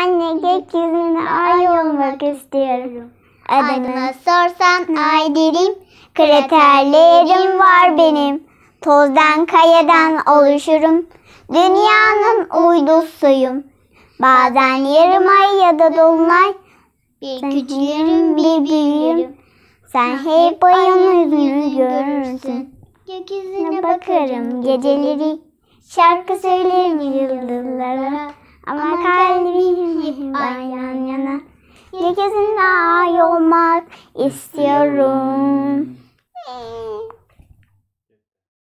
Anne gökyüzünde ay olmak istiyorum. Adını sorsan ay derim. Kraterlerim var benim. Tozdan kayadan oluşurum. Dünyanın uydusuyum. Bazen yarım ay ya da dolunay. Bir küçülürüm bir büyürüm. Sen hep ayın yüzünü görürsün. Gökyüzüne bakarım geceleri. Şarkı söylerim yıldızlara kalbim ay yan yana. Herkesin ay olmak istiyorum.